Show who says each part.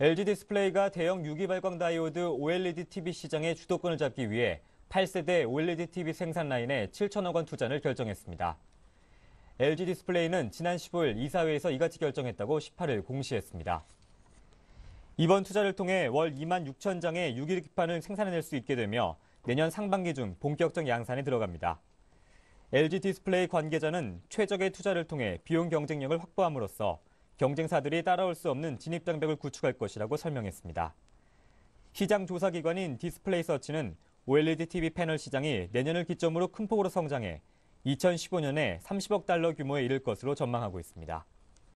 Speaker 1: LG 디스플레이가 대형 유기발광 다이오드 OLED TV 시장의 주도권을 잡기 위해 8세대 OLED TV 생산 라인에 7천억 원 투자를 결정했습니다. LG 디스플레이는 지난 15일 이사회에서 이같이 결정했다고 18일 공시했습니다. 이번 투자를 통해 월 2만 6천 장의 유기 기판을 생산해낼 수 있게 되며 내년 상반기 중 본격적 양산에 들어갑니다. LG 디스플레이 관계자는 최적의 투자를 통해 비용 경쟁력을 확보함으로써 경쟁사들이 따라올 수 없는 진입장벽을 구축할 것이라고 설명했습니다. 시장 조사기관인 디스플레이 서치는 OLED TV 패널 시장이 내년을 기점으로 큰 폭으로 성장해 2015년에 30억 달러 규모에 이를 것으로 전망하고 있습니다.